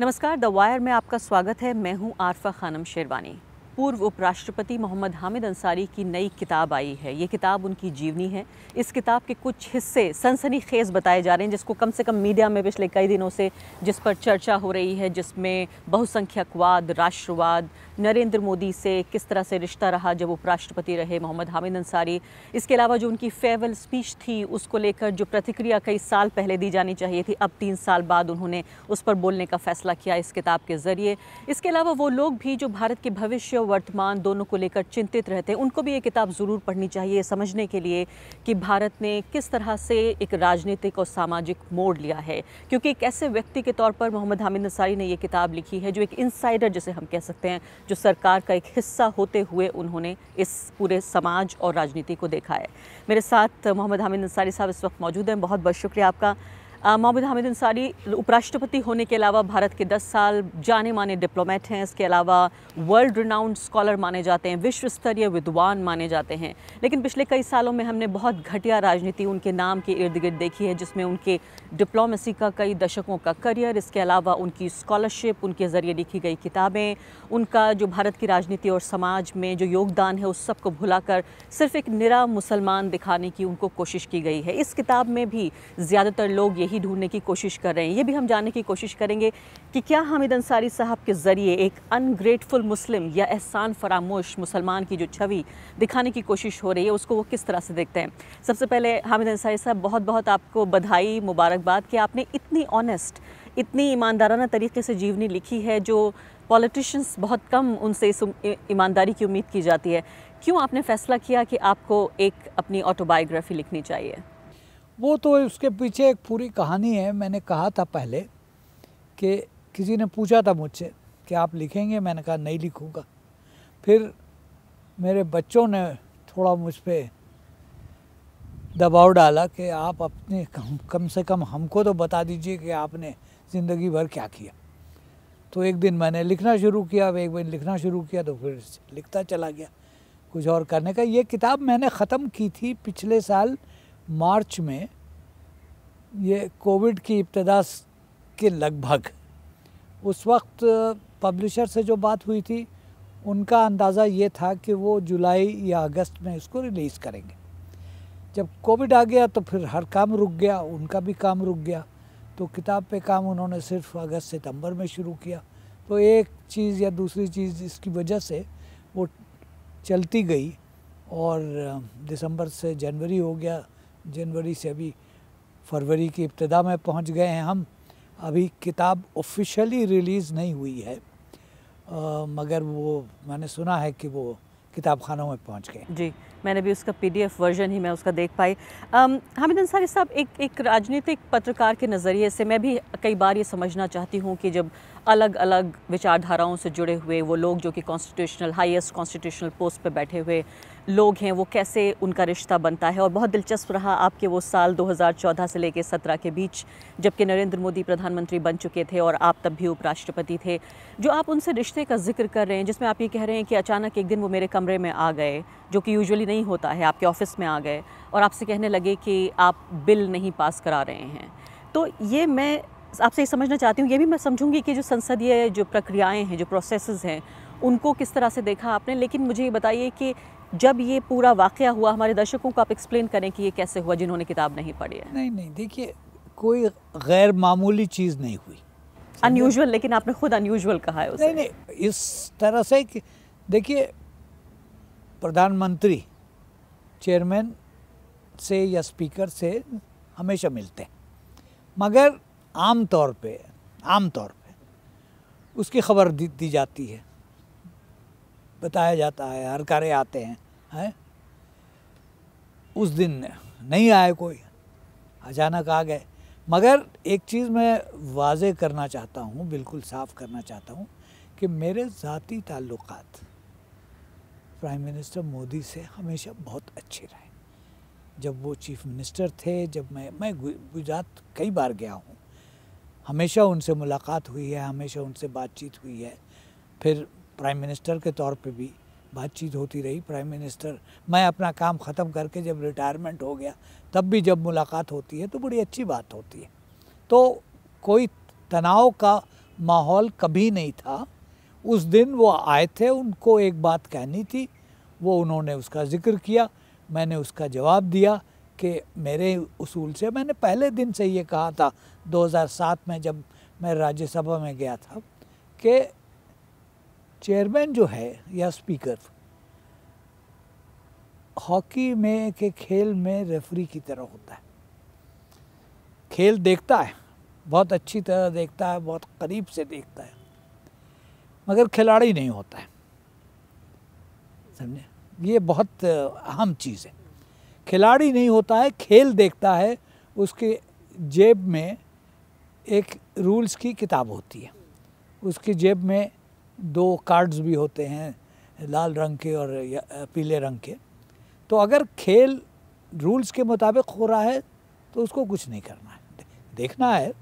नमस्कार the wire में आपका स्वागत है मैं हूं आरफा खानम शेरवानी पूर्व उपराष्ट्रपति मोहम्मद हामिद अंसारी की नई किताब आई है ये किताब उनकी जीवनी है इस किताब के कुछ हिस्से सनसनी खेज बताए जा रहे हैं जिसको कम से कम मीडिया में पिछले कई दिनों से जिस पर चर्चा हो रही है जिसमें बहुसंख्यकवाद राष्ट्रवाद नरेंद्र मोदी से किस तरह से रिश्ता रहा जब उपराष्ट्रपति रहे मोहम्मद हामिद अंसारी इसके अलावा जो उनकी फेयरवेल स्पीच थी उसको लेकर जो प्रतिक्रिया कई साल पहले दी जानी चाहिए थी अब तीन साल बाद उन्होंने उस पर बोलने का फैसला किया इस किताब के ज़रिए इसके अलावा वो लोग भी जो भारत के भविष्य वर्तमान दोनों को लेकर चिंतित रहते हैं उनको भी ये किताब ज़रूर पढ़नी चाहिए समझने के लिए कि भारत ने किस तरह से एक राजनीतिक और सामाजिक मोड़ लिया है क्योंकि एक ऐसे व्यक्ति के तौर पर मोहम्मद हामिद नसारी ने ये किताब लिखी है जो एक इंसाइडर जिसे हम कह सकते हैं जो सरकार का एक हिस्सा होते हुए उन्होंने इस पूरे समाज और राजनीति को देखा है मेरे साथ मोहम्मद हामिद नसारी साहब इस वक्त मौजूद हैं बहुत बहुत शुक्रिया आपका मोहम्मद हामिद अंसारी उपराष्ट्रपति होने के अलावा भारत के 10 साल जाने माने डिप्लोमेट हैं इसके अलावा वर्ल्ड रिनाउंड स्कॉलर माने जाते हैं विश्व स्तरीय विद्वान माने जाते हैं लेकिन पिछले कई सालों में हमने बहुत घटिया राजनीति उनके नाम के इर्द गिर्द देखी है जिसमें उनके डिप्लोमेसी का कई दशकों का करियर इसके अलावा उनकी स्कॉलरशिप उनके ज़रिए लिखी गई किताबें उनका जो भारत की राजनीति और समाज में जो योगदान है उस सबको भुलाकर सिर्फ एक निरा मुसलमान दिखाने की उनको कोशिश की गई है इस किताब में भी ज़्यादातर लोग यही ही ढूंढने की कोशिश कर रहे हैं ये भी हम जानने की कोशिश करेंगे कि क्या हामिद अंसारी साहब के ज़रिए एक अनग्रेटफुल मुस्लिम या एहसान फरामोश मुसलमान की जो छवि दिखाने की कोशिश हो रही है उसको वो किस तरह से देखते हैं सबसे पहले हामिद अंसारी साहब बहुत बहुत आपको बधाई मुबारकबाद कि आपने इतनी ऑनेस्ट इतनी ईमानदाराना तरीके से जीवनी लिखी है जो पॉलिटिशियंस बहुत कम उनसे इस ईमानदारी की उम्मीद की जाती है क्यों आपने फैसला किया कि आपको एक अपनी ऑटोबायोग्राफी लिखनी चाहिए वो तो उसके पीछे एक पूरी कहानी है मैंने कहा था पहले कि किसी ने पूछा था मुझसे कि आप लिखेंगे मैंने कहा नहीं लिखूँगा फिर मेरे बच्चों ने थोड़ा मुझ पर दबाव डाला कि आप अपने कम, कम से कम हमको तो बता दीजिए कि आपने ज़िंदगी भर क्या किया तो एक दिन मैंने लिखना शुरू किया अब एक दिन लिखना शुरू किया तो फिर लिखता चला गया कुछ और करने का ये किताब मैंने ख़त्म की थी पिछले साल मार्च में ये कोविड की इब्तदा के लगभग उस वक्त पब्लिशर से जो बात हुई थी उनका अंदाज़ा ये था कि वो जुलाई या अगस्त में इसको रिलीज़ करेंगे जब कोविड आ गया तो फिर हर काम रुक गया उनका भी काम रुक गया तो किताब पे काम उन्होंने सिर्फ अगस्त सितंबर में शुरू किया तो एक चीज़ या दूसरी चीज़ इसकी वजह से वो चलती गई और दिसंबर से जनवरी हो गया जनवरी से अभी फरवरी की इब्तदा में पहुंच गए हैं हम अभी किताब ऑफिशियली रिलीज़ नहीं हुई है आ, मगर वो मैंने सुना है कि वो किताब खानों में पहुंच गए जी मैंने भी उसका पीडीएफ वर्जन ही मैं उसका देख पाई हामिद अंसारी साहब एक एक राजनीतिक पत्रकार के नज़रिए से मैं भी कई बार ये समझना चाहती हूँ कि जब अलग अलग विचारधाराओं से जुड़े हुए वो लोग जो कि कॉन्स्टिट्यूशनल हाईएस्ट कॉन्स्टिट्यूशनल पोस्ट पर बैठे हुए लोग हैं वो कैसे उनका रिश्ता बनता है और बहुत दिलचस्प रहा आपके वो साल 2014 से लेकर 17 के बीच जबकि नरेंद्र मोदी प्रधानमंत्री बन चुके थे और आप तब भी उपराष्ट्रपति थे जो आप उनसे रिश्ते का जिक्र कर रहे हैं जिसमें आप ये कह रहे हैं कि अचानक एक दिन वो मेरे कमरे में आ गए जो कि यूजुअली नहीं होता है आपके ऑफिस में आ गए और आपसे कहने लगे कि आप बिल नहीं पास करा रहे हैं तो ये मैं आपसे ये समझना चाहती हूँ ये भी मैं समझूंगी कि जो संसदीय जो प्रक्रियाएं हैं जो प्रोसेस हैं उनको किस तरह से देखा आपने लेकिन मुझे ये बताइए कि जब ये पूरा वाक़ हुआ हमारे दर्शकों को आप एक्सप्लेन करें कि ये कैसे हुआ जिन्होंने किताब नहीं पढ़ी है नहीं नहीं देखिए कोई गैर मामूली चीज़ नहीं हुई अनयूजल लेकिन आपने खुद अनयूजल कहा है उसे नहीं नहीं इस तरह से कि देखिए प्रधानमंत्री चेयरमैन से या स्पीकर से हमेशा मिलते हैं मगर आम तौर पे आम तौर पे उसकी खबर दी, दी जाती है बताया जाता है हर कार्य आते हैं हैं उस दिन नहीं आए कोई अचानक आ गए मगर एक चीज़ मैं वाज करना चाहता हूँ बिल्कुल साफ करना चाहता हूँ कि मेरे ज़ाती ताल्लुक़ प्राइम मिनिस्टर मोदी से हमेशा बहुत अच्छे रहे जब वो चीफ़ मिनिस्टर थे जब मैं मैं गुजरात कई बार गया हूँ हमेशा उनसे मुलाकात हुई है हमेशा उनसे बातचीत हुई है फिर प्राइम मिनिस्टर के तौर पे भी बातचीत होती रही प्राइम मिनिस्टर मैं अपना काम ख़त्म करके जब रिटायरमेंट हो गया तब भी जब मुलाकात होती है तो बड़ी अच्छी बात होती है तो कोई तनाव का माहौल कभी नहीं था उस दिन वो आए थे उनको एक बात कहनी थी वो उन्होंने उसका जिक्र किया मैंने उसका जवाब दिया कि मेरे उसूल से मैंने पहले दिन से ये कहा था 2007 में जब मैं राज्यसभा में गया था कि चेयरमैन जो है या स्पीकर हॉकी में के खेल में रेफरी की तरह होता है खेल देखता है बहुत अच्छी तरह देखता है बहुत करीब से देखता है मगर खिलाड़ी नहीं होता है समझे ये बहुत अहम चीज़ है खिलाड़ी नहीं होता है खेल देखता है उसके जेब में एक रूल्स की किताब होती है उसकी जेब में दो कार्ड्स भी होते हैं लाल रंग के और पीले रंग के तो अगर खेल रूल्स के मुताबिक हो रहा है तो उसको कुछ नहीं करना है देखना है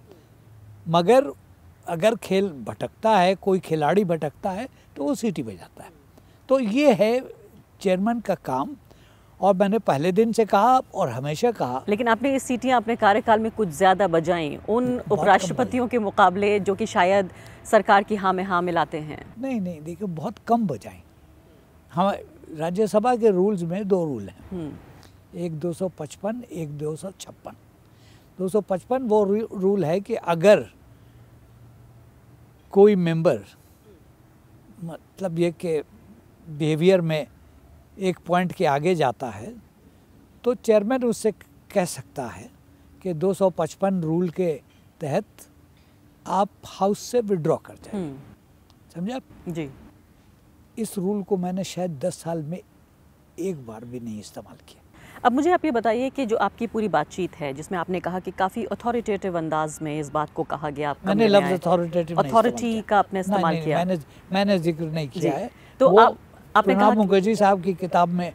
मगर अगर खेल भटकता है कोई खिलाड़ी भटकता है तो वो सीटी बजाता है तो ये है चेयरमैन का काम और मैंने पहले दिन से कहा और हमेशा कहा लेकिन आपने ये सीटियाँ अपने कार्यकाल में कुछ ज़्यादा बजाई उन उपराष्ट्रपतियों के मुकाबले जो कि शायद सरकार की हाँ में हाँ मिलाते हैं नहीं नहीं देखिए बहुत कम बजाई हम राज्यसभा के रूल्स में दो रूल हैं हम्म। एक दो सौ पचपन एक दो दो सौ छप्पन सौ पचपन वो रूल है कि अगर कोई मेंबर मतलब ये कि बिहेवियर में एक पॉइंट के आगे जाता है तो चेयरमैन उससे कह सकता है कि 255 रूल के तहत आप हाउस से विड्रॉ कर जाए हम्म। समझा जी इस रूल को मैंने शायद 10 साल में एक बार भी नहीं इस्तेमाल किया अब मुझे आप ये बताइए कि जो आपकी पूरी बातचीत है जिसमें आपने कहा कि काफ़ी अथॉरिटेटिव अंदाज में इस बात को कहा गया आप मैंने लफ्ज अथॉरिटेटिव अथॉरिटी का आपने इस्तेमाल किया मैंने मैंने जिक्र नहीं किया है तो आप आपने तो कहा हाँ, मुखर्जी साहब की किताब में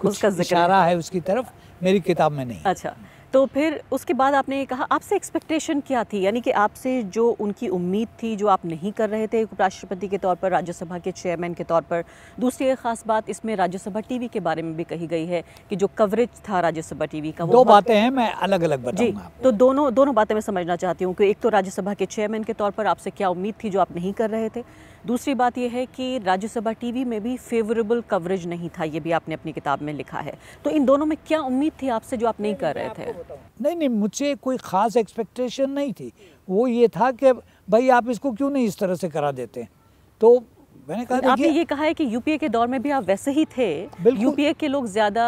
कुछ उसका इशारा है उसकी तरफ मेरी किताब में नहीं अच्छा तो फिर उसके बाद आपने ये कहा आपसे एक्सपेक्टेशन क्या थी यानी कि आपसे जो उनकी उम्मीद थी जो आप नहीं कर रहे थे उपराष्ट्रपति के तौर पर राज्यसभा के चेयरमैन के तौर पर दूसरी एक ख़ास बात इसमें राज्यसभा टीवी के बारे में भी कही गई है कि जो कवरेज था राज्यसभा टीवी का वो दो बातें हैं मैं अलग अलग बताऊंगा जी तो दोनों दोनों बातें मैं समझना चाहती हूँ कि एक तो राज्यसभा के चेयरमैन के तौर पर आपसे क्या उम्मीद थी जो आप नहीं कर रहे थे दूसरी बात यह है कि राज्यसभा टीवी में भी फेवरेबल कवरेज नहीं था ये भी आपने अपनी किताब में लिखा है तो इन दोनों में क्या उम्मीद थी आपसे जो आप नहीं कर रहे थे नहीं नहीं मुझे कोई ख़ास एक्सपेक्टेशन नहीं थी वो ये था कि भाई आप इसको क्यों नहीं इस तरह से करा देते तो मैंने कहा आपने ये कहा है कि यूपीए के दौर में भी आप वैसे ही थे यूपीए के लोग ज़्यादा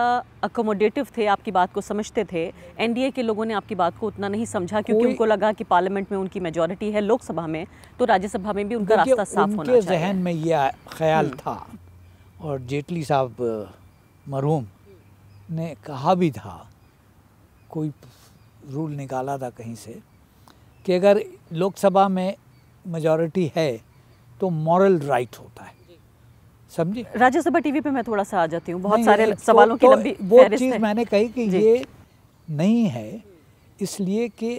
अकोमोडेटिव थे आपकी बात को समझते थे एनडीए के लोगों ने आपकी बात को उतना नहीं समझा क्योंकि उनको लगा कि पार्लियामेंट में उनकी मेजोरिटी है लोकसभा में तो राज्यसभा में भी उनका रास्ता साफ होना चाहिए जहन में यह ख्याल हम्म। था और जेटली साहब मरहूम ने कहा भी था कोई रूल निकाला था कहीं से कि अगर लोकसभा में मेजॉरिटी है तो मॉरल राइट right होता है समझे राज्यसभा टीवी पे मैं थोड़ा सा आ जाती हूँ बहुत सारे सवालों तो, की तो लंबी तो वो चीज़ मैंने कही कि ये नहीं है इसलिए कि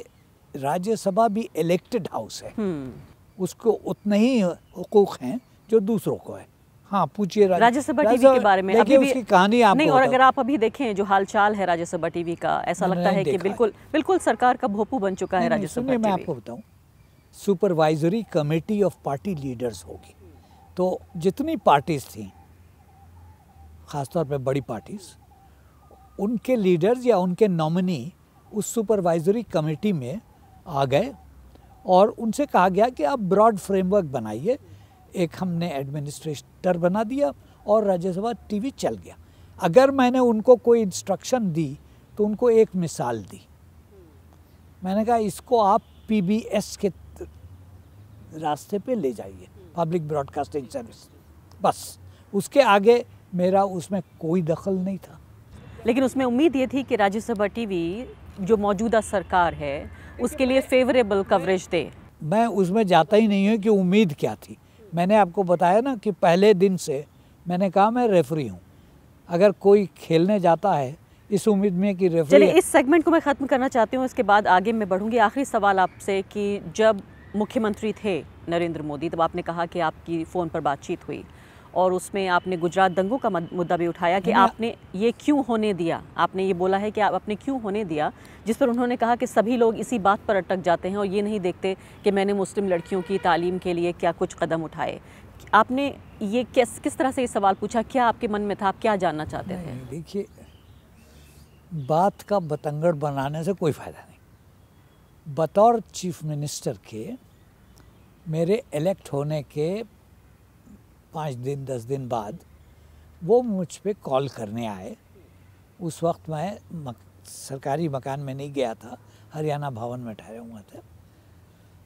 राज्यसभा भी इलेक्टेड हाउस है हम्म। उसको उतने ही हकूक हैं जो दूसरों को है हाँ पूछिए राज्यसभा टीवी के बारे में अभी भी उसकी कहानी आप नहीं और अगर आप अभी देखें जो हालचाल है राज्यसभा टीवी का ऐसा लगता है कि बिल्कुल बिल्कुल सरकार का भोपू बन चुका है राज्यसभा मैं आपको बताऊँ supervisory committee of party leaders होगी तो जितनी पार्टीज थी ख़ासतौर पर बड़ी पार्टीज उनके लीडर्स या उनके नॉमिनी उस सुपरवाइजरी कमेटी में आ गए और उनसे कहा गया कि आप ब्रॉड फ्रेमवर्क बनाइए एक हमने एडमिनिस्ट्रेटर बना दिया और राज्यसभा टीवी चल गया अगर मैंने उनको कोई इंस्ट्रक्शन दी तो उनको एक मिसाल दी मैंने कहा इसको आप पीबीएस के रास्ते पे ले जाइए पब्लिक ब्रॉडकास्टिंग सर्विस बस उसके आगे मेरा उसमें कोई दखल नहीं था लेकिन उसमें उम्मीद ये थी कि राज्यसभा टीवी जो मौजूदा सरकार है उसके लिए फेवरेबल कवरेज दे मैं उसमें जाता ही नहीं हूँ कि उम्मीद क्या थी मैंने आपको बताया ना कि पहले दिन से मैंने कहा मैं रेफरी हूँ अगर कोई खेलने जाता है इस उम्मीद में कि रेफरी चलिए इस सेगमेंट को मैं ख़त्म करना चाहती हूँ इसके बाद आगे मैं बढ़ूँगी आखिरी सवाल आपसे कि जब मुख्यमंत्री थे नरेंद्र मोदी तब आपने कहा कि आपकी फ़ोन पर बातचीत हुई और उसमें आपने गुजरात दंगों का मुद्दा भी उठाया कि आपने ये क्यों होने दिया आपने ये बोला है कि आप अपने क्यों होने दिया जिस पर उन्होंने कहा कि सभी लोग इसी बात पर अटक जाते हैं और ये नहीं देखते कि मैंने मुस्लिम लड़कियों की तालीम के लिए क्या कुछ कदम उठाए आपने ये किस किस तरह से ये सवाल पूछा क्या आपके मन में था आप क्या जानना चाहते थे देखिए बात का बतंगड़ बनाने से कोई फ़ायदा बतौर चीफ मिनिस्टर के मेरे इलेक्ट होने के पाँच दिन दस दिन बाद वो मुझ पर कॉल करने आए उस वक्त मैं मक, सरकारी मकान में नहीं गया था हरियाणा भवन में ठहरे हुआ थे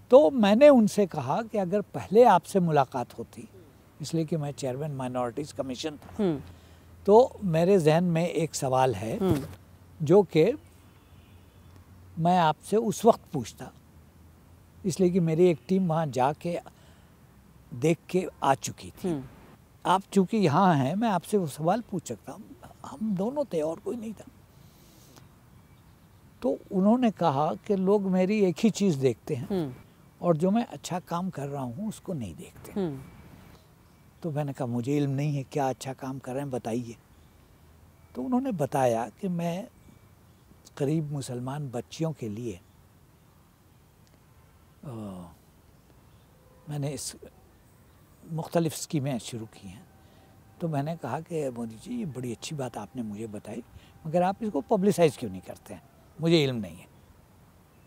तो मैंने उनसे कहा कि अगर पहले आपसे मुलाकात होती इसलिए कि मैं चेयरमैन माइनॉरिटीज़ कमीशन था हम्म। तो मेरे जहन में एक सवाल है हम्म। जो कि मैं आपसे उस वक्त पूछता इसलिए कि मेरी एक टीम वहाँ जाके देख के आ चुकी थी हम्म। आप चूंकि यहाँ हैं मैं आपसे वो सवाल पूछ सकता हूँ हम दोनों थे और कोई नहीं था तो उन्होंने कहा कि लोग मेरी एक ही चीज़ देखते हैं हम्म। और जो मैं अच्छा काम कर रहा हूँ उसको नहीं देखते हम्म। तो मैंने कहा मुझे इल्म नहीं है क्या अच्छा काम कर रहे हैं बताइए तो उन्होंने बताया कि मैं करीब मुसलमान बच्चियों के लिए आ, मैंने इस मुख्तलिफ़ स्कीमें शुरू की हैं तो मैंने कहा कि मोदी जी ये बड़ी अच्छी बात आपने मुझे बताई मगर आप इसको पब्लिसाइज़ क्यों नहीं करते हैं मुझे इल्म नहीं है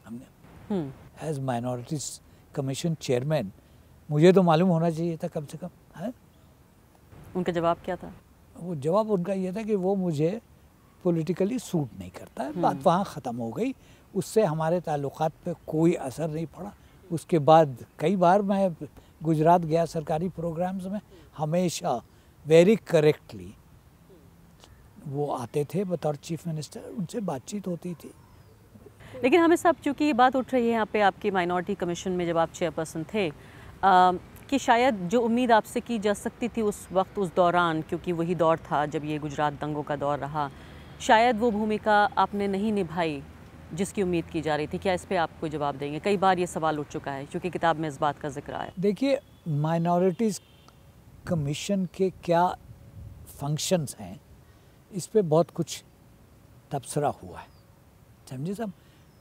हमने एज माइनॉरिटीज़ कमीशन चेयरमैन मुझे तो मालूम होना चाहिए था कम से कम है उनका जवाब क्या था वो जवाब उनका ये था कि वो मुझे पॉलिटिकली सूट नहीं करता है बात हम्म। वहाँ ख़त्म हो गई उससे हमारे ताल्लुक पे कोई असर नहीं पड़ा उसके बाद कई बार मैं गुजरात गया सरकारी प्रोग्राम्स में हमेशा वेरी करेक्टली वो आते थे बतौर चीफ मिनिस्टर उनसे बातचीत होती थी लेकिन हमें सब चूँकि ये बात उठ रही है यहाँ पे आपकी माइनॉरिटी कमीशन में जब आप चेयरपर्सन थे आ, कि शायद जो उम्मीद आपसे की जा सकती थी उस वक्त उस दौरान क्योंकि वही दौर था जब ये गुजरात दंगों का दौर रहा शायद वो भूमिका आपने नहीं निभाई जिसकी उम्मीद की जा रही थी क्या इस पर आप कोई जवाब देंगे कई बार ये सवाल उठ चुका है क्योंकि किताब में इस बात का जिक्र आया देखिए माइनॉरिटीज़ कमीशन के क्या फंक्शंस हैं इस पर बहुत कुछ तबसरा हुआ है समझे सब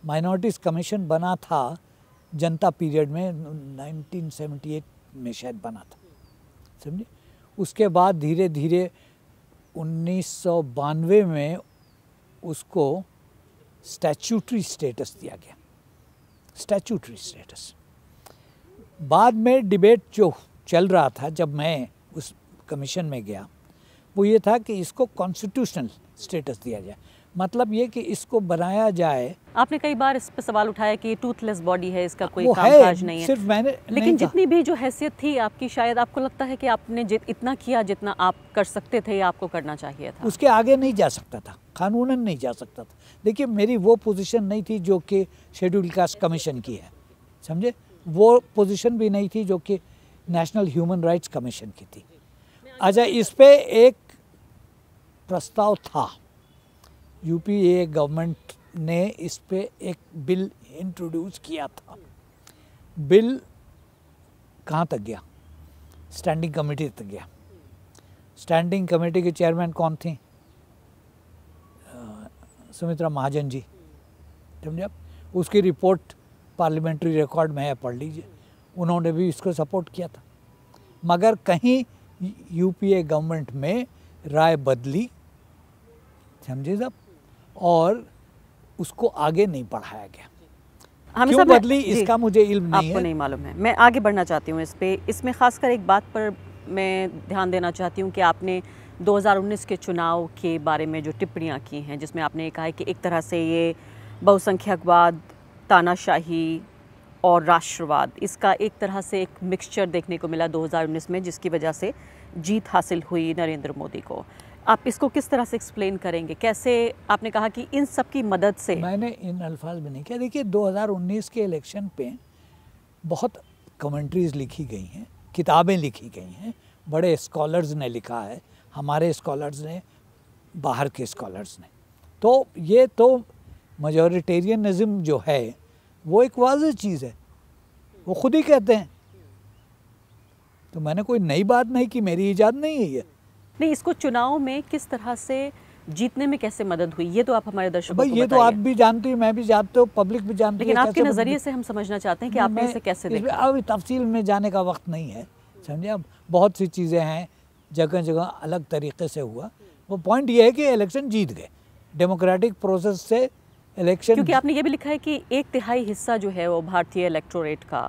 माइनॉरिटीज़ कमीशन बना था जनता पीरियड में 1978 में शायद बना था समझे उसके बाद धीरे धीरे उन्नीस में उसको स्टैचूटरी स्टेटस दिया गया स्टैचूटरी स्टेटस बाद में डिबेट जो चल रहा था जब मैं उस कमीशन में गया वो ये था कि इसको कॉन्स्टिट्यूशनल स्टेटस दिया जाए मतलब ये कि इसको बनाया जाए आपने कई बार इस पर सवाल उठाया कि टूथलेस बॉडी है इसका कोई काज नहीं है सिर्फ मैंने लेकिन जितनी भी जो हैसियत थी आपकी शायद आपको लगता है कि आपने जित इतना किया जितना आप कर सकते थे या आपको करना चाहिए था उसके आगे नहीं जा सकता था कानून नहीं जा सकता था देखिए मेरी वो पोजीशन नहीं थी जो कि शेड्यूल कास्ट कमीशन की है समझे वो पोजिशन भी नहीं थी जो कि नेशनल ह्यूमन राइट्स कमीशन की थी अच्छा इस पर एक प्रस्ताव था यूपीए गवर्नमेंट ने इस पर एक बिल इंट्रोड्यूस किया था बिल कहाँ तक गया स्टैंडिंग कमेटी तक गया स्टैंडिंग कमेटी के चेयरमैन कौन थे सुमित्रा महाजन जी आप उसकी रिपोर्ट पार्लियामेंट्री रिकॉर्ड में है पढ़ लीजिए उन्होंने भी इसको सपोर्ट किया था मगर कहीं यूपीए गवर्नमेंट में राय बदली समझे साहब और उसको आगे नहीं पढ़ाया गया हमेशा क्यों बदली इसका मुझे इल्म नहीं आपको है। नहीं मालूम है मैं आगे बढ़ना चाहती हूँ इस पर इसमें खासकर एक बात पर मैं ध्यान देना चाहती हूँ कि आपने 2019 के चुनाव के बारे में जो टिप्पणियाँ की हैं जिसमें आपने कहा है कि एक तरह से ये बहुसंख्यकवाद तानाशाही और राष्ट्रवाद इसका एक तरह से एक मिक्सचर देखने को मिला 2019 में जिसकी वजह से जीत हासिल हुई नरेंद्र मोदी को आप इसको किस तरह से एक्सप्लेन करेंगे कैसे आपने कहा कि इन सब की मदद से मैंने इन अल्फाज में नहीं किया देखिए 2019 के इलेक्शन पे बहुत कमेंट्रीज लिखी गई हैं किताबें लिखी गई हैं बड़े स्कॉलर्स ने लिखा है हमारे स्कॉलर्स ने बाहर के स्कॉलर्स ने तो ये तो मजोरिटेरियनज़म जो है वो एक वाज चीज़ है वो खुद ही कहते हैं तो मैंने कोई नई बात नहीं कि मेरी ईजाद नहीं है ये नहीं इसको चुनाव में किस तरह से जीतने में कैसे मदद हुई ये तो आप हमारे दर्शकों को ये तो आप भी जानते हैं मैं भी जानते हूँ पब्लिक भी हैं लेकिन आपके नज़रिए से हम समझना चाहते हैं कि आपने इसे कैसे देखा अब तफसील में जाने का वक्त नहीं है समझे अब बहुत सी चीज़ें हैं जगह जगह अलग तरीके से हुआ वो पॉइंट ये है कि इलेक्शन जीत गए डेमोक्रेटिक प्रोसेस से इलेक्शन क्योंकि आपने ये भी लिखा है कि एक तिहाई हिस्सा जो है वो भारतीय इलेक्टोरेट का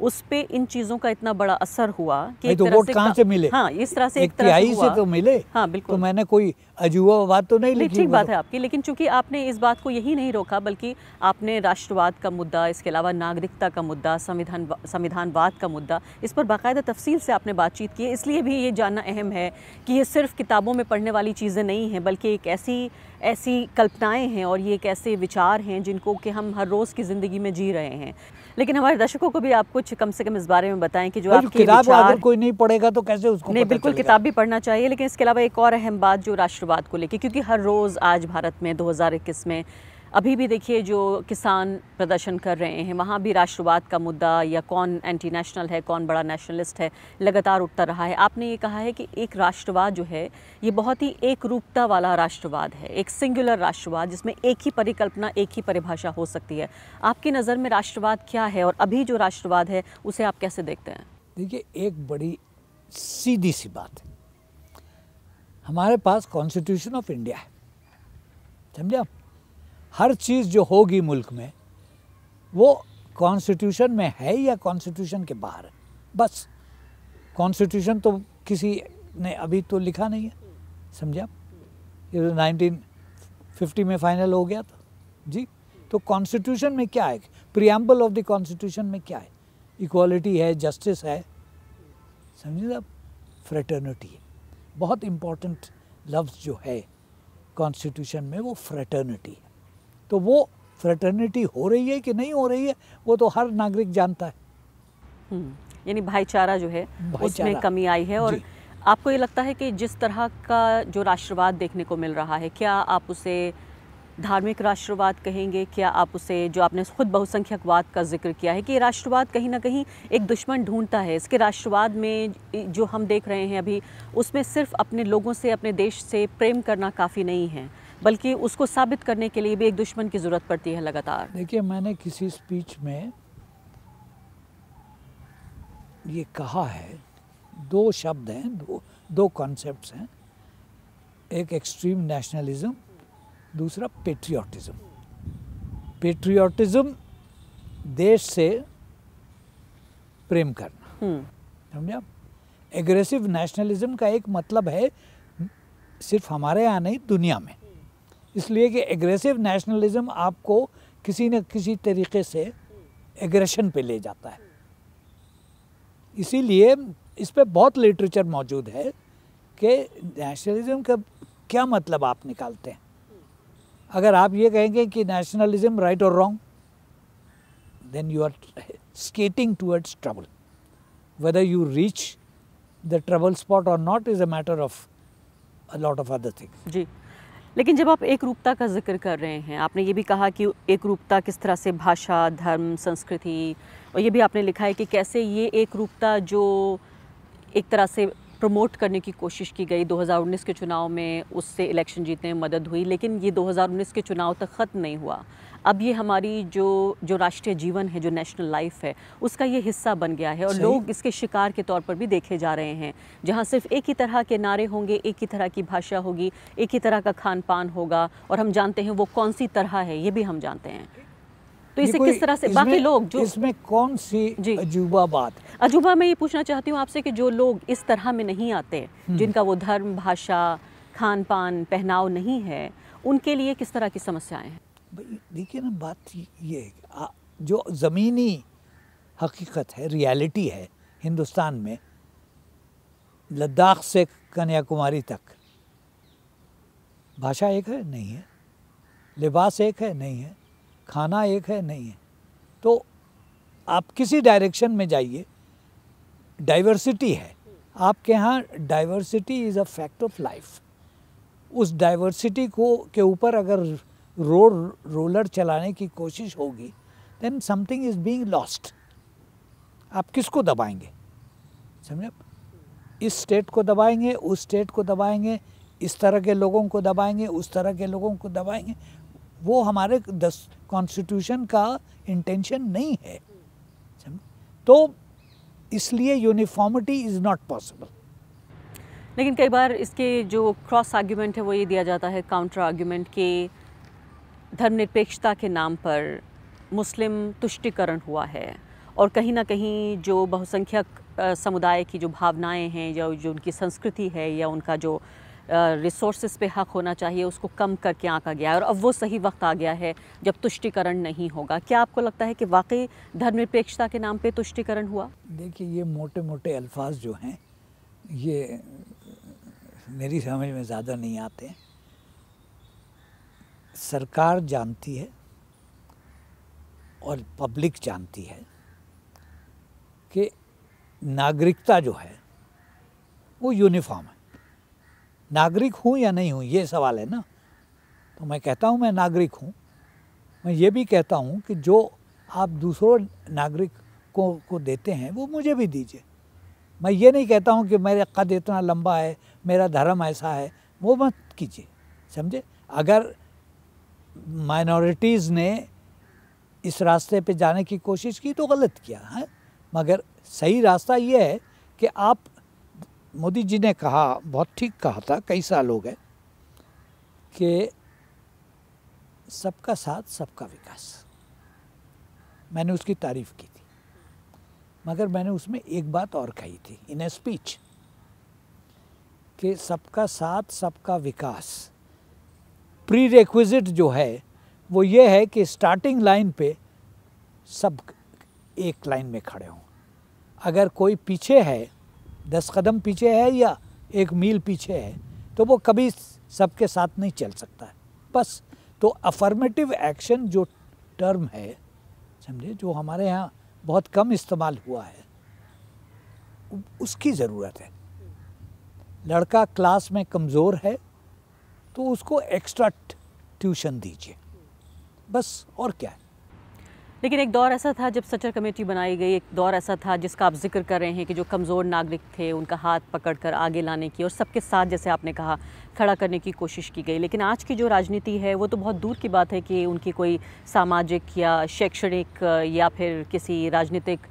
उस पर इन चीज़ों का इतना बड़ा असर हुआ कि तो वोट कहाँ से मिले हाँ इस तरह से एक तरह से तो मिले हाँ बिल्कुल तो मैंने कोई अजूबा बात तो नहीं लिखी ठीक बात मतलब है आपकी लेकिन चूंकि आपने इस बात को यही नहीं रोका बल्कि आपने राष्ट्रवाद का मुद्दा इसके अलावा नागरिकता का मुद्दा संविधान संविधानवाद का मुद्दा इस पर बाकायदा तफसील से आपने बातचीत की इसलिए भी ये जानना अहम है कि ये सिर्फ किताबों में पढ़ने वाली चीज़ें नहीं हैं बल्कि एक ऐसी ऐसी कल्पनाएं हैं और ये एक ऐसे विचार हैं जिनको कि हम हर रोज़ की ज़िंदगी में जी रहे हैं लेकिन हमारे दर्शकों को भी आप कुछ कम से कम इस बारे में बताएं कि जो आपकी किताब अगर कोई नहीं पढ़ेगा तो कैसे उसको नहीं बिल्कुल किताब भी पढ़ना चाहिए लेकिन इसके अलावा एक और अहम बात जो राष्ट्रवाद को लेकर क्योंकि हर रोज़ आज भारत में दो में अभी भी देखिए जो किसान प्रदर्शन कर रहे हैं वहाँ भी राष्ट्रवाद का मुद्दा या कौन एंटी नेशनल है कौन बड़ा नेशनलिस्ट है लगातार उठता रहा है आपने ये कहा है कि एक राष्ट्रवाद जो है ये बहुत ही एक रूपता वाला राष्ट्रवाद है एक सिंगुलर राष्ट्रवाद जिसमें एक ही परिकल्पना एक ही परिभाषा हो सकती है आपकी नज़र में राष्ट्रवाद क्या है और अभी जो राष्ट्रवाद है उसे आप कैसे देखते हैं देखिए एक बड़ी सीधी सी बात हमारे पास कॉन्स्टिट्यूशन ऑफ इंडिया है समझे आप हर चीज़ जो होगी मुल्क में वो कॉन्स्टिट्यूशन में है या कॉन्स्टिट्यूशन के बाहर है बस कॉन्स्टिट्यूशन तो किसी ने अभी तो लिखा नहीं है समझे आप ये नाइनटीन तो फिफ्टी में फाइनल हो गया था जी तो कॉन्स्टिट्यूशन में क्या है प्रियम्बल ऑफ द कॉन्स्टिट्यूशन में क्या है इक्वालिटी है जस्टिस है समझे आप फ्रेटर्निटी है बहुत इम्पोर्टेंट लफ्ज़ जो है कॉन्स्टिट्यूशन में वो फ्रेटर्निटी है तो वो फ्रेटर्निटी हो रही है कि नहीं हो रही है वो तो हर नागरिक जानता है हम्म, यानी भाईचारा जो है उसमें कमी आई है और आपको ये लगता है कि जिस तरह का जो राष्ट्रवाद देखने को मिल रहा है क्या आप उसे धार्मिक राष्ट्रवाद कहेंगे क्या आप उसे जो आपने खुद बहुसंख्यकवाद का जिक्र किया है कि ये राष्ट्रवाद कहीं ना कहीं एक दुश्मन ढूंढता है इसके राष्ट्रवाद में जो हम देख रहे हैं अभी उसमें सिर्फ अपने लोगों से अपने देश से प्रेम करना काफ़ी नहीं है बल्कि उसको साबित करने के लिए भी एक दुश्मन की ज़रूरत पड़ती है लगातार देखिए मैंने किसी स्पीच में ये कहा है दो शब्द हैं दो दो कॉन्सेप्ट हैं एक एक्सट्रीम नेशनलिज्म दूसरा पेट्रियाटिज़म पेट्रियाटिज़म देश से प्रेम करना हम्म। समझे आप एग्रेसिव नेशनलिज्म का एक मतलब है सिर्फ हमारे यहाँ नहीं दुनिया में इसलिए कि एग्रेसिव नेशनलिज्म आपको किसी न किसी तरीके से एग्रेशन पे ले जाता है इसीलिए इस पर बहुत लिटरेचर मौजूद है कि नेशनलिज्म का क्या मतलब आप निकालते हैं अगर आप ये कहेंगे कि नेशनलिज्म राइट और wrong then you are skating towards trouble whether you reach the trouble spot और not is a matter of a lot of other things जी लेकिन जब आप एक रूपता का जिक्र कर रहे हैं आपने ये भी कहा कि एक रूपता किस तरह से भाषा धर्म संस्कृति और ये भी आपने लिखा है कि कैसे ये एक रूपता जो एक तरह से प्रमोट करने की कोशिश की गई 2019 के चुनाव में उससे इलेक्शन जीतने में मदद हुई लेकिन ये 2019 के चुनाव तक ख़त्म नहीं हुआ अब ये हमारी जो जो राष्ट्रीय जीवन है जो नेशनल लाइफ है उसका ये हिस्सा बन गया है और लोग इसके शिकार के तौर पर भी देखे जा रहे हैं जहाँ सिर्फ एक ही तरह के नारे होंगे एक ही तरह की भाषा होगी एक ही तरह का खान पान होगा और हम जानते हैं वो कौन सी तरह है ये भी हम जानते हैं तो इसे किस तरह से बाकी लोग जो इसमें कौन सी अजूबा बात अजूबा मैं ये पूछना चाहती हूँ आपसे कि जो लोग इस तरह में नहीं आते हम्म। जिनका वो धर्म भाषा खान पान पहनाव नहीं है उनके लिए किस तरह की समस्याएं हैं देखिए ना बात ये है जो ज़मीनी हकीकत है रियलिटी है हिंदुस्तान में लद्दाख से कन्याकुमारी तक भाषा एक है नहीं है लिबास एक है नहीं है खाना एक है नहीं है तो आप किसी डायरेक्शन में जाइए डाइवर्सिटी है आपके यहाँ diversity is a fact of life उस डाइवर्सिटी को के ऊपर अगर रोड रोलर चलाने की कोशिश होगी then something is being lost आप किसको दबाएंगे समझे इस स्टेट को दबाएंगे उस स्टेट को दबाएंगे इस तरह के लोगों को दबाएंगे उस तरह के लोगों को दबाएंगे वो हमारे दस कॉन्स्टिट्यूशन का इंटेंशन नहीं है तो इसलिए यूनिफॉर्मिटी इज़ नॉट पॉसिबल लेकिन कई बार इसके जो क्रॉस आर्ग्यूमेंट है वो ये दिया जाता है काउंटर आर्ग्यूमेंट के धर्मनिरपेक्षता के नाम पर मुस्लिम तुष्टिकरण हुआ है और कहीं ना कहीं जो बहुसंख्यक समुदाय की जो भावनाएं हैं या जो उनकी संस्कृति है या उनका जो रिसोर्स पे हक होना चाहिए उसको कम करके आंका गया है और अब वो सही वक्त आ गया है जब तुष्टिकरण नहीं होगा क्या आपको लगता है कि वाकई धर्मनिरपेक्षता के नाम पर तुष्टिकरण हुआ देखिए ये मोटे मोटे अल्फाज जो हैं ये मेरी समझ में ज़्यादा नहीं आते सरकार जानती है और पब्लिक जानती है कि नागरिकता जो है वो यूनिफॉर्म है नागरिक हूँ या नहीं हूँ ये सवाल है ना तो मैं कहता हूँ मैं नागरिक हूँ मैं ये भी कहता हूँ कि जो आप दूसरों नागरिक को को देते हैं वो मुझे भी दीजिए मैं ये नहीं कहता हूँ कि मेरे कद इतना लंबा है मेरा धर्म ऐसा है वो मत कीजिए समझे अगर माइनॉरिटीज़ ने इस रास्ते पे जाने की कोशिश की तो गलत किया है हाँ? मगर सही रास्ता ये है कि आप मोदी जी ने कहा बहुत ठीक कहा था कई साल हो गए कि सबका साथ सबका विकास मैंने उसकी तारीफ की थी मगर मैंने उसमें एक बात और कही थी इन ए स्पीच कि सबका साथ सबका विकास प्री रिक्विजिट जो है वो ये है कि स्टार्टिंग लाइन पे सब एक लाइन में खड़े हों अगर कोई पीछे है दस कदम पीछे है या एक मील पीछे है तो वो कभी सबके साथ नहीं चल सकता है बस तो अफर्मेटिव एक्शन जो टर्म है समझे जो हमारे यहाँ बहुत कम इस्तेमाल हुआ है उसकी ज़रूरत है लड़का क्लास में कमज़ोर है तो उसको एक्स्ट्रा ट्यूशन दीजिए बस और क्या है लेकिन एक दौर ऐसा था जब सचर कमेटी बनाई गई एक दौर ऐसा था जिसका आप जिक्र कर रहे हैं कि जो कमज़ोर नागरिक थे उनका हाथ पकड़कर आगे लाने की और सबके साथ जैसे आपने कहा खड़ा करने की कोशिश की गई लेकिन आज की जो राजनीति है वो तो बहुत दूर की बात है कि उनकी कोई सामाजिक या शैक्षणिक या फिर किसी राजनीतिक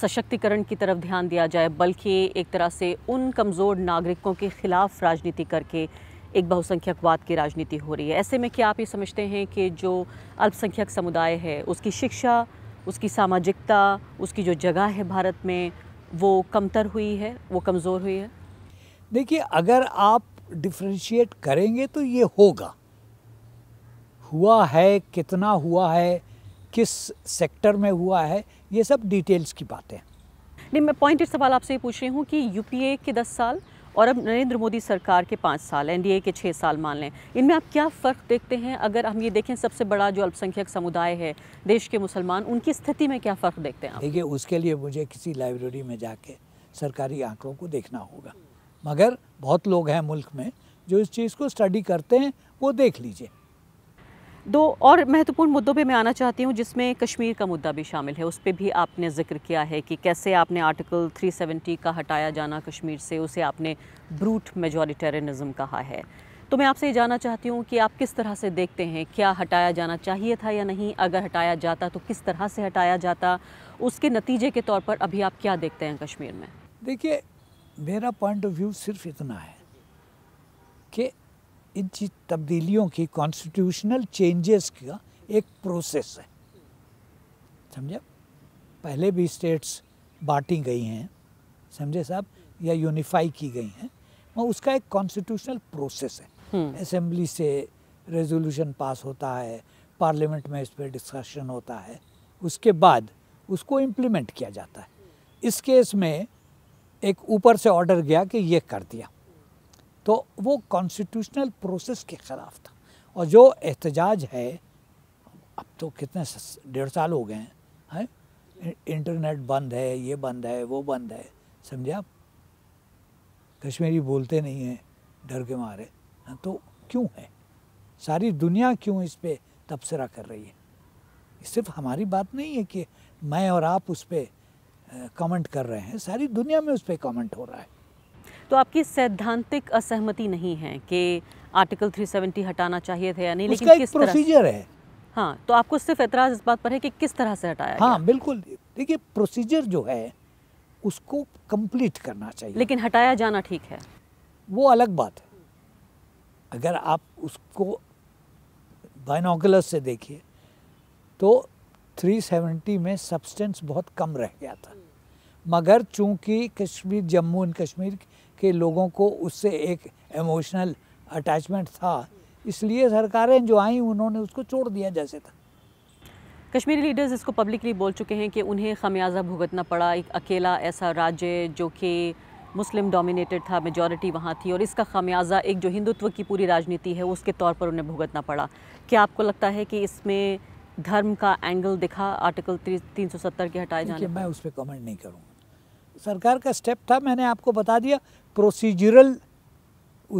सशक्तिकरण की तरफ ध्यान दिया जाए बल्कि एक तरह से उन कमज़ोर नागरिकों के ख़िलाफ़ राजनीति करके एक बहुसंख्यकवाद की राजनीति हो रही है ऐसे में क्या आप ये समझते हैं कि जो अल्पसंख्यक समुदाय है उसकी शिक्षा उसकी सामाजिकता उसकी जो जगह है भारत में वो कमतर हुई है वो कमज़ोर हुई है देखिए अगर आप डिफ्रेंशिएट करेंगे तो ये होगा हुआ है कितना हुआ है किस सेक्टर में हुआ है ये सब डिटेल्स की बातें नहीं मैं पॉइंटेड सवाल आपसे ये पूछ रही हूँ कि यूपीए के दस साल और अब नरेंद्र मोदी सरकार के पाँच साल एन के छः साल मान लें इनमें आप क्या फ़र्क देखते हैं अगर हम ये देखें सबसे बड़ा जो अल्पसंख्यक समुदाय है देश के मुसलमान उनकी स्थिति में क्या फ़र्क देखते हैं देखिए उसके लिए मुझे किसी लाइब्रेरी में जाके सरकारी आंकड़ों को देखना होगा मगर बहुत लोग हैं मुल्क में जो इस चीज़ को स्टडी करते हैं वो देख लीजिए दो और महत्वपूर्ण मुद्दों पे मैं आना चाहती हूँ जिसमें कश्मीर का मुद्दा भी शामिल है उस पर भी आपने जिक्र किया है कि कैसे आपने आर्टिकल 370 का हटाया जाना कश्मीर से उसे आपने ब्रूट मेजॉरिटेरिज्म कहा है तो मैं आपसे ये जानना चाहती हूँ कि आप किस तरह से देखते हैं क्या हटाया जाना चाहिए था या नहीं अगर हटाया जाता तो किस तरह से हटाया जाता उसके नतीजे के तौर पर अभी आप क्या देखते हैं कश्मीर में देखिए मेरा पॉइंट ऑफ व्यू सिर्फ इतना है कि इन चीज तब्दीलियों की कॉन्स्टिट्यूशनल चेंजेस का एक प्रोसेस है समझे पहले भी स्टेट्स बांटी गई हैं समझे साहब या यूनिफाई की गई हैं मैं उसका एक कॉन्स्टिट्यूशनल प्रोसेस है असेंबली हम्म। से रेजोल्यूशन पास होता है पार्लियामेंट में इस पर डिस्कशन होता है उसके बाद उसको इम्प्लीमेंट किया जाता है इस केस में एक ऊपर से ऑर्डर गया कि ये कर दिया तो वो कॉन्स्टिट्यूशनल प्रोसेस के ख़िलाफ़ था और जो एहतजाज है अब तो कितने डेढ़ साल हो गए हैं है? इंटरनेट बंद है ये बंद है वो बंद है समझे आप कश्मीरी बोलते नहीं हैं डर के मारे हैं हाँ, तो क्यों है सारी दुनिया क्यों इस पर तबसरा कर रही है सिर्फ हमारी बात नहीं है कि मैं और आप उस पर कमेंट कर रहे हैं सारी दुनिया में उस पर कमेंट हो रहा है तो आपकी सैद्धांतिक असहमति नहीं है कि आर्टिकल 370 हटाना चाहिए था या नहीं लेकिन किस प्रोसीजर है हाँ तो आपको सिर्फ एतराज इस बात पर है कि किस तरह से हटाया हाँ गया? बिल्कुल देखिए प्रोसीजर जो है उसको कंप्लीट करना चाहिए लेकिन हटाया जाना ठीक है वो अलग बात है अगर आप उसको बाइनोकुलर से देखिए तो 370 में सब्सटेंस बहुत कम रह गया था मगर चूंकि कश्मीर जम्मू एंड कश्मीर की के लोगों को उससे एक इमोशनल अटैचमेंट था इसलिए सरकारें जो आई उन्होंने उसको छोड़ दिया जैसे था कश्मीरी लीडर्स इसको पब्लिकली बोल चुके हैं कि उन्हें खमियाजा भुगतना पड़ा एक अकेला ऐसा राज्य जो कि मुस्लिम डोमिनेटेड था मेजॉरिटी वहाँ थी और इसका खमियाजा एक जो हिंदुत्व की पूरी राजनीति है उसके तौर पर उन्हें भुगतना पड़ा क्या आपको लगता है कि इसमें धर्म का एंगल दिखा आर्टिकल तीन सौ सत्तर के हटाए जाने मैं उस पर कमेंट नहीं करूँगा सरकार का स्टेप था मैंने आपको बता दिया प्रोसीजरल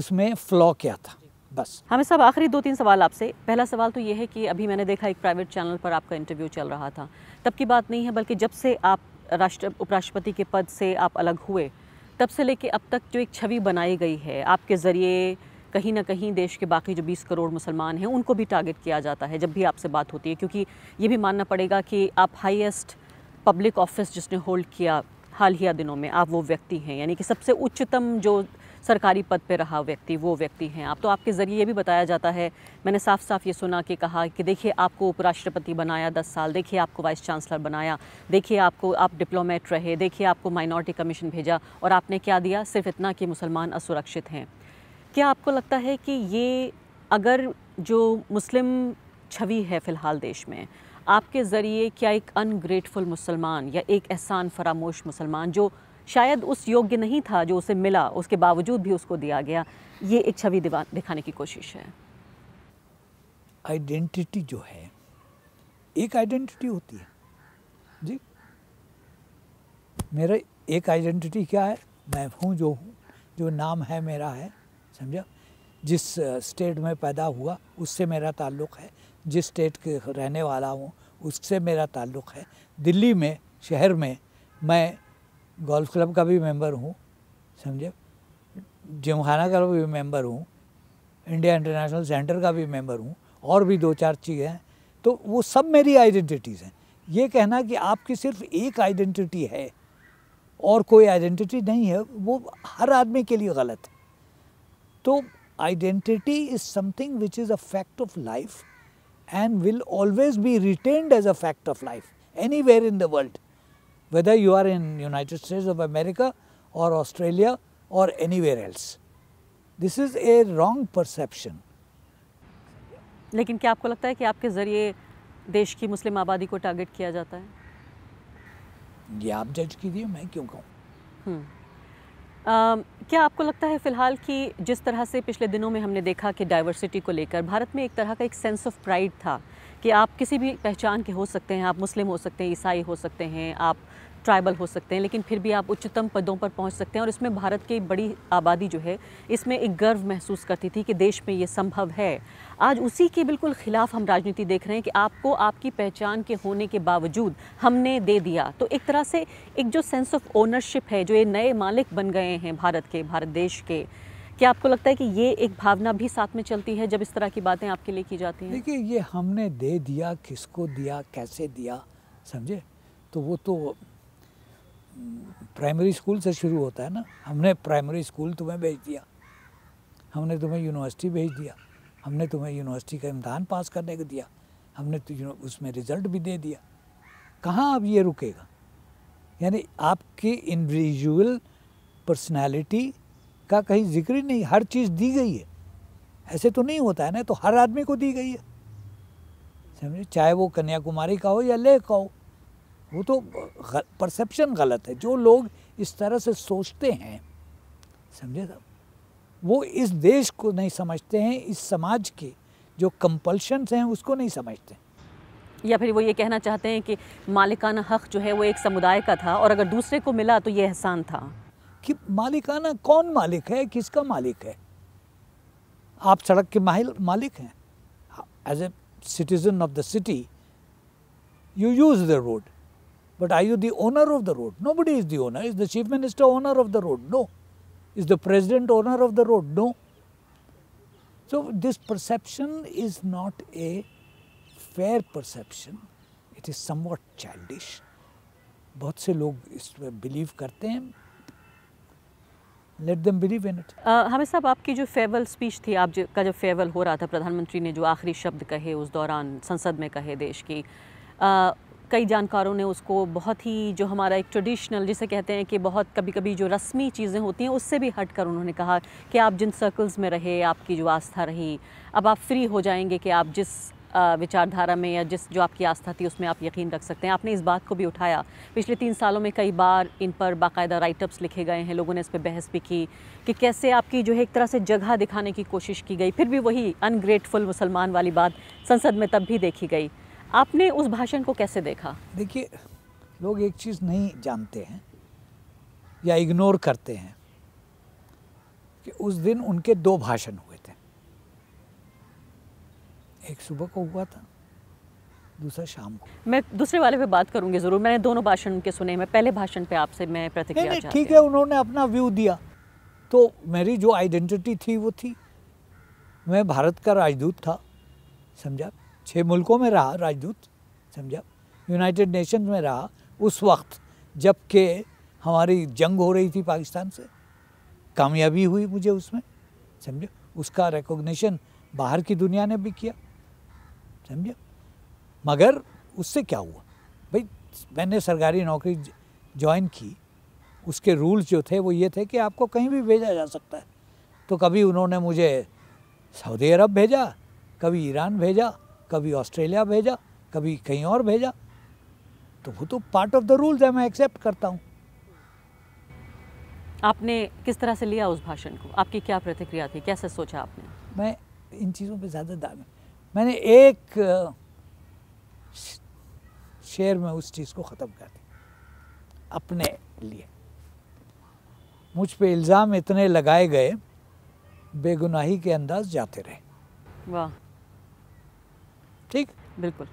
उसमें फ्लॉ क्या था बस हमें सब आखिरी दो तीन सवाल आपसे पहला सवाल तो ये है कि अभी मैंने देखा एक प्राइवेट चैनल पर आपका इंटरव्यू चल रहा था तब की बात नहीं है बल्कि जब से आप राष्ट्र उपराष्ट्रपति के पद से आप अलग हुए तब से लेके अब तक जो एक छवि बनाई गई है आपके ज़रिए कहीं ना कहीं देश के बाकी जो 20 करोड़ मुसलमान हैं उनको भी टारगेट किया जाता है जब भी आपसे बात होती है क्योंकि ये भी मानना पड़ेगा कि आप हाईएस्ट पब्लिक ऑफिस जिसने होल्ड किया हाल ही दिनों में आप वो व्यक्ति हैं यानी कि सबसे उच्चतम जो सरकारी पद पे रहा व्यक्ति वो व्यक्ति हैं आप तो आपके ज़रिए भी बताया जाता है मैंने साफ साफ ये सुना कि कहा कि देखिए आपको उपराष्ट्रपति बनाया दस साल देखिए आपको वाइस चांसलर बनाया देखिए आपको आप डिप्लोमेट रहे देखिए आपको माइनॉरिटी कमीशन भेजा और आपने क्या दिया सिर्फ इतना कि मुसलमान असुरक्षित हैं क्या आपको लगता है कि ये अगर जो मुस्लिम छवि है फ़िलहाल देश में आपके ज़रिए क्या एक अनग्रेटफुल मुसलमान या एक एहसान फरामोश मुसलमान जो शायद उस योग्य नहीं था जो उसे मिला उसके बावजूद भी उसको दिया गया ये एक छवि दिखाने की कोशिश है आइडेंटिटी जो है एक आइडेंटिटी होती है जी मेरा एक आइडेंटिटी क्या है मैं हूँ जो हूँ जो नाम है मेरा है समझा जिस स्टेट में पैदा हुआ उससे मेरा ताल्लुक़ है जिस स्टेट के रहने वाला हूँ उससे मेरा ताल्लुक़ है दिल्ली में शहर में मैं गोल्फ क्लब का भी मेंबर हूँ समझे जिमखाना का भी मेंबर हूँ इंडिया इंटरनेशनल सेंटर का भी मेंबर हूँ और भी दो चार चीज़ें हैं तो वो सब मेरी आइडेंटिटीज़ हैं ये कहना कि आपकी सिर्फ एक आइडेंटिटी है और कोई आइडेंटिटी नहीं है वो हर आदमी के लिए गलत है तो identity is something which is a fact of life and will always be retained as a fact of life anywhere in the world whether you are in United States of America or Australia or anywhere else. This is a wrong perception. लेकिन क्या आपको लगता है कि आपके ज़रिए देश की मुस्लिम आबादी को टारगेट किया जाता है ये आप जज कीजिए मैं क्यों कहूँ क्या आपको लगता है फ़िलहाल कि जिस तरह से पिछले दिनों में हमने देखा कि डाइवर्सिटी को लेकर भारत में एक तरह का एक सेंस ऑफ प्राइड था कि आप किसी भी पहचान के हो सकते हैं आप मुस्लिम हो सकते हैं ईसाई हो सकते हैं आप ट्राइबल हो सकते हैं लेकिन फिर भी आप उच्चतम पदों पर पहुंच सकते हैं और इसमें भारत की बड़ी आबादी जो है इसमें एक गर्व महसूस करती थी कि देश में ये संभव है आज उसी के बिल्कुल ख़िलाफ़ हम राजनीति देख रहे हैं कि आपको आपकी पहचान के होने के बावजूद हमने दे दिया तो एक तरह से एक जो सेंस ऑफ ओनरशिप है जो ये नए मालिक बन गए हैं भारत के भारत देश के क्या आपको लगता है कि ये एक भावना भी साथ में चलती है जब इस तरह की बातें आपके लिए की जाती हैं देखिए ये हमने दे दिया किसको दिया कैसे दिया समझे तो वो तो प्राइमरी स्कूल से शुरू होता है ना हमने प्राइमरी स्कूल तुम्हें भेज दिया हमने तुम्हें यूनिवर्सिटी भेज दिया हमने तुम्हें यूनिवर्सिटी का इम्तहान पास करने को दिया हमने तो उसमें रिज़ल्ट भी दे दिया कहाँ अब ये रुकेगा यानी आपके इंडिविजुअल पर्सनालिटी का कहीं जिक्र ही नहीं हर चीज़ दी गई है ऐसे तो नहीं होता है ना तो हर आदमी को दी गई है समझे चाहे वो कन्याकुमारी का हो या लेह का हो वो तो परसेप्शन गलत है जो लोग इस तरह से सोचते हैं समझे साहब वो इस देश को नहीं समझते हैं इस समाज के जो कंपल्शंस हैं उसको नहीं समझते या फिर वो ये कहना चाहते हैं कि मालिकाना हक जो है वो एक समुदाय का था और अगर दूसरे को मिला तो ये एहसान था कि मालिकाना कौन मालिक है किसका मालिक है आप सड़क के मालिक हैं as a citizen of the city you use the road But are you the owner of the road? Nobody is the owner. Is the chief minister owner of the road? No. Is the president owner of the road? No. So this perception is not a fair perception. It is somewhat childish. बहुत से लोग इस पर believe करते हैं let them believe in it हमें साहब आपकी जो फेवल स्पीच थी आप का जब फेवल हो रहा था प्रधानमंत्री ने जो आखिरी शब्द कहे उस दौरान संसद में कहे देश की uh, कई जानकारों ने उसको बहुत ही जो हमारा एक ट्रेडिशनल जिसे कहते हैं कि बहुत कभी कभी जो रस्मी चीज़ें होती हैं उससे भी हट कर उन्होंने कहा कि आप जिन सर्कल्स में रहे आपकी जो आस्था रही अब आप फ्री हो जाएंगे कि आप जिस विचारधारा में या जिस जो आपकी आस्था थी उसमें आप यकीन रख सकते हैं आपने इस बात को भी उठाया पिछले तीन सालों में कई बार इन पर बाकायदा राइटअप्स लिखे गए हैं लोगों ने इस पर बहस भी की कि कैसे आपकी जो है एक तरह से जगह दिखाने की कोशिश की गई फिर भी वही अनग्रेटफुल मुसलमान वाली बात संसद में तब भी देखी गई आपने उस भाषण को कैसे देखा देखिए लोग एक चीज़ नहीं जानते हैं या इग्नोर करते हैं कि उस दिन उनके दो भाषण हुए थे एक सुबह को हुआ था दूसरा शाम को मैं दूसरे वाले पे बात करूंगी ज़रूर मैंने दोनों भाषण उनके सुने मैं पहले भाषण पे आपसे मैं प्रतिक्रिया ठीक है उन्होंने अपना व्यू दिया तो मेरी जो आइडेंटिटी थी वो थी मैं भारत का राजदूत था समझा छः मुल्कों में रहा राजदूत समझा यूनाइटेड नेशन में रहा उस वक्त जबकि हमारी जंग हो रही थी पाकिस्तान से कामयाबी हुई मुझे उसमें समझो उसका रिकॉग्निशन बाहर की दुनिया ने भी किया समझो मगर उससे क्या हुआ भाई मैंने सरकारी नौकरी ज्वाइन की उसके रूल्स जो थे वो ये थे कि आपको कहीं भी भेजा जा सकता है तो कभी उन्होंने मुझे सऊदी अरब भेजा कभी ईरान भेजा कभी ऑस्ट्रेलिया भेजा कभी कहीं और भेजा तो वो तो पार्ट ऑफ द रूल्स है मैं एक्सेप्ट करता हूँ आपने किस तरह से लिया उस भाषण को आपकी क्या प्रतिक्रिया थी कैसे सोचा आपने मैं इन चीज़ों पे ज़्यादा दाग मैंने एक शेर में उस चीज़ को ख़त्म कर दिया अपने लिए मुझ पे इल्ज़ाम इतने लगाए गए बेगुनाही के अंदाज जाते रहे वाह ठीक बिल्कुल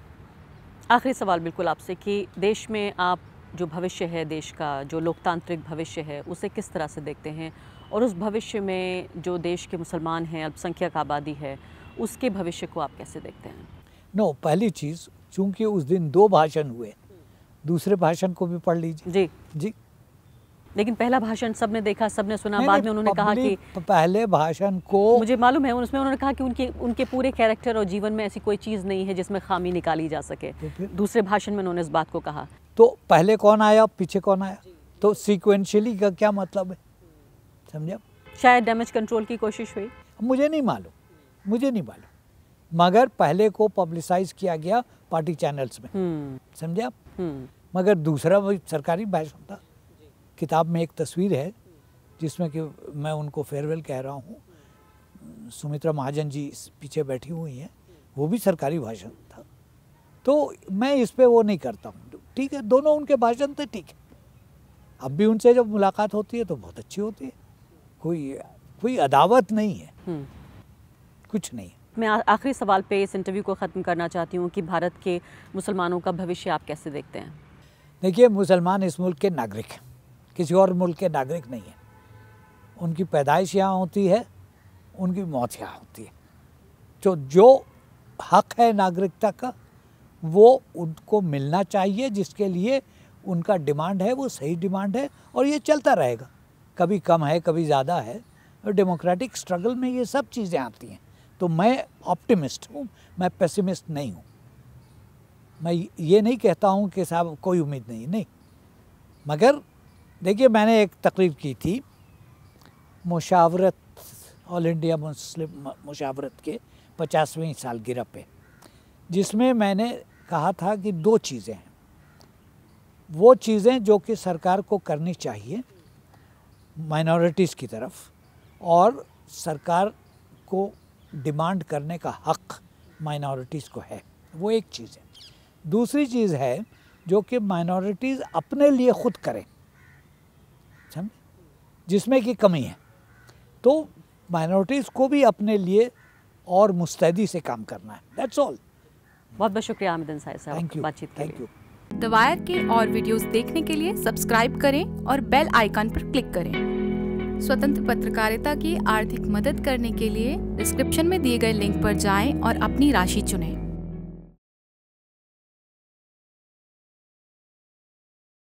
आखिरी सवाल बिल्कुल आपसे कि देश में आप जो भविष्य है देश का जो लोकतांत्रिक भविष्य है उसे किस तरह से देखते हैं और उस भविष्य में जो देश के मुसलमान हैं अल्पसंख्यक आबादी है उसके भविष्य को आप कैसे देखते हैं नो पहली चीज़ चूंकि उस दिन दो भाषण हुए दूसरे भाषण को भी पढ़ लीजिए जी जी लेकिन पहला भाषण सबने देखा सबने सुना बाद में उन्होंने कहा कि तो पहले भाषण को मुझे मालूम है उसमें उन्होंने कहा कि उनके उनके पूरे कैरेक्टर और जीवन में ऐसी कोई चीज़ नहीं है जिसमें खामी निकाली जा सके तो दूसरे भाषण में उन्होंने इस बात को कहा तो पहले कौन आया पीछे कौन आया तो सिक्वेंशली का क्या मतलब है समझा शायद डैमेज कंट्रोल की कोशिश हुई मुझे नहीं मालूम मुझे नहीं मालूम मगर पहले को पब्लिसाइज किया गया पार्टी चैनल्स में हम्म। समझा हम्म। मगर दूसरा सरकारी भाषण था किताब में एक तस्वीर है जिसमें कि मैं उनको फेयरवेल कह रहा हूँ सुमित्रा महाजन जी पीछे बैठी हुई हैं वो भी सरकारी भाषण था तो मैं इस पर वो नहीं करता हूँ ठीक है दोनों उनके भाषण थे ठीक है अब भी उनसे जब मुलाकात होती है तो बहुत अच्छी होती है कोई कोई अदावत नहीं है हम्म। कुछ नहीं मैं आखिरी सवाल पे इस इंटरव्यू को ख़त्म करना चाहती हूँ कि भारत के मुसलमानों का भविष्य आप कैसे देखते हैं देखिए मुसलमान इस मुल्क के नागरिक हैं किसी और मुल्क के नागरिक नहीं है उनकी पैदाइश यहाँ होती है उनकी मौत यहाँ होती है तो जो हक है नागरिकता का वो उनको मिलना चाहिए जिसके लिए उनका डिमांड है वो सही डिमांड है और ये चलता रहेगा कभी कम है कभी ज़्यादा है और डेमोक्रेटिक स्ट्रगल में ये सब चीज़ें आती हैं तो मैं ऑप्टिमिस्ट हूँ मैं पेसिमिस्ट नहीं हूँ मैं ये नहीं कहता हूँ कि साहब कोई उम्मीद नहीं नहीं मगर देखिए मैंने एक तकरीर की थी मुशावरत ऑल इंडिया मुस्लिम मुशावरत के पचासवीं सालगिरह पे जिसमें मैंने कहा था कि दो चीज़ें हैं वो चीज़ें जो कि सरकार को करनी चाहिए माइनॉरिटीज़ की तरफ और सरकार को डिमांड करने का हक़ माइनॉरिटीज़ को है वो एक चीज़ है दूसरी चीज़ है जो कि माइनॉरिटीज़ अपने लिए ख़ुद करें सिस्टम जिसमें कि कमी है तो माइनॉरिटीज़ को भी अपने लिए और मुस्तैदी से काम करना है दैट्स ऑल बहुत बहुत शुक्रिया आमिदन साहब बातचीत थैंक यू दवायर के और वीडियोस देखने के लिए सब्सक्राइब करें और बेल आइकन पर क्लिक करें स्वतंत्र पत्रकारिता की आर्थिक मदद करने के लिए डिस्क्रिप्शन में दिए गए लिंक पर जाएं और अपनी राशि चुनें